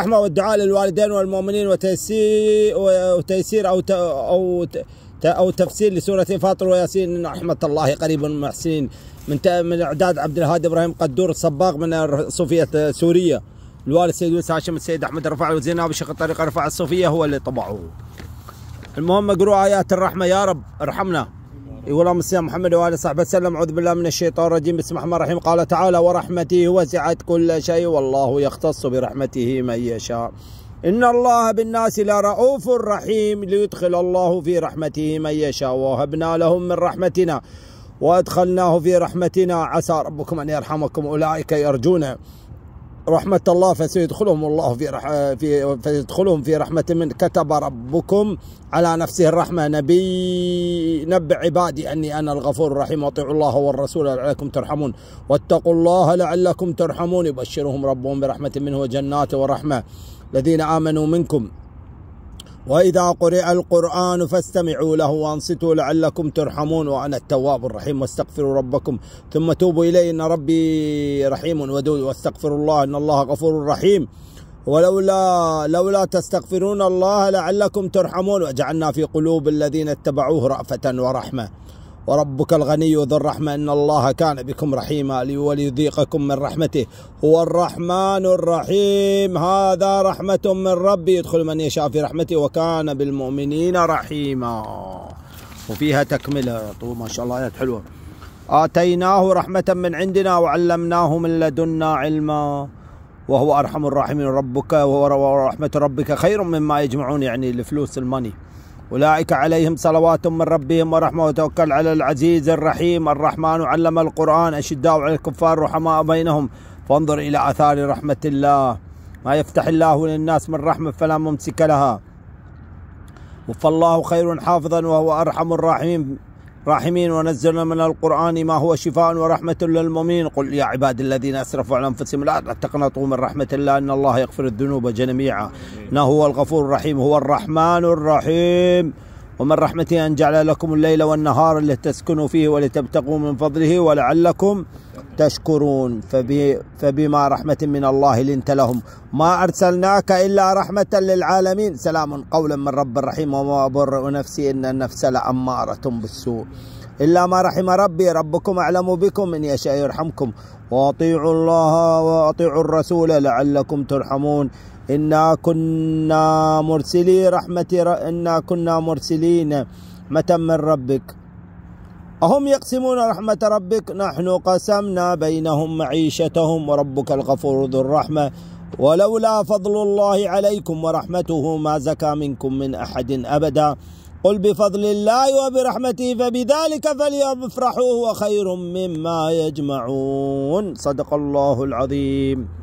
الرحمة والدعاء للوالدين والمؤمنين وتيسير وتيسير أو أو أو تفسير لسورة فاطر وياسين إن رحمة الله قريب من المحسنين من من إعداد عبد الهادي إبراهيم قدور الصباغ من صوفية سورية الوالد سيد يونس هاشم السيد أحمد رفع وزينب شيخ الطريقة رفع الصوفية هو اللي طبعه المهم اقروا آيات الرحمة يا رب ارحمنا يقول اللهم صل محمد وآل صحبه وسلم أعوذ بالله من الشيطان الرجيم بسم الله الرحمن الرحيم قال تعالى ورحمته وسعت كل شيء والله يختص برحمته من يشاء إن الله بالناس لرؤوف رحيم ليدخل الله في رحمته من يشاء وهبنا لهم من رحمتنا وأدخلناه في رحمتنا عسى ربكم أن يرحمكم أولئك يرجون رحمة الله فسيدخلهم الله في رح في فيدخلهم في رحمة من كتب ربكم على نفسه الرحمة نبي نبع عبادي أني أنا الغفور الرحيم وأطيعوا الله والرسول لعلكم ترحمون واتقوا الله لعلكم ترحمون يبشرهم ربهم برحمة منه وجنات ورحمة الذين آمنوا منكم وإذا قرئ القرآن فاستمعوا له وأنصتوا لعلكم ترحمون وأنا التواب الرحيم واستغفروا ربكم ثم توبوا إليه إن ربي رحيم ودود واستغفروا الله إن الله غفور رحيم ولولا لولا تستغفرون الله لعلكم ترحمون وجعلنا في قلوب الذين اتبعوه رأفة ورحمة وربك الغني ذو الرحمة إن الله كان بكم رحيما وليذيقكم من رحمته هو الرحمن الرحيم هذا رحمة من ربي يدخل من يشاء في رحمته وكان بالمؤمنين رحيما وفيها تكملة ما شاء الله آيات حلوة آتيناه رحمة من عندنا وعلمناه من لدنا علما وهو أرحم الراحمين ربك ورحمة ربك خير مما يجمعون يعني الفلوس الماني أولئك عليهم صلوات من ربهم ورحمة وتوكل على العزيز الرحيم الرحمن علم القرآن أشداء على الكفار رحماء بينهم فانظر إلى آثار رحمة الله ما يفتح الله للناس من رحمة فلا ممسك لها فالله خير حافظا وهو أرحم الراحمين راحمين ونزلنا من القرآن ما هو شفاء ورحمة للمؤمنين قل يا عباد الذين أسرفوا على أنفسهم لا تقنطوا من رحمة الله إن الله يغفر الذنوب جميعا إنه هو الغفور الرحيم هو الرحمن الرحيم ومن رحمته أن جعل لكم الليل والنهار لتسكنوا فيه ولتبتغوا من فضله ولعلكم تشكرون فبما رحمة من الله لنت لهم ما أرسلناك إلا رحمة للعالمين سلام قولا من رب الرحيم وما أبر نفسي إن النفس لأمارة بالسوء إلا ما رحم ربي ربكم أعلم بكم إن يشاء يرحمكم وأطيعوا الله وأطيعوا الرسول لعلكم ترحمون إنا كنا مرسلي رحمة إنا كنا مرسلين متى من ربك أهم يقسمون رحمة ربك نحن قسمنا بينهم معيشتهم وربك الغفور ذو الرحمة ولولا فضل الله عليكم ورحمته ما زكى منكم من أحد أبدا قل بفضل الله وبرحمته فبذلك فليفرحوا هو خير مما يجمعون صدق الله العظيم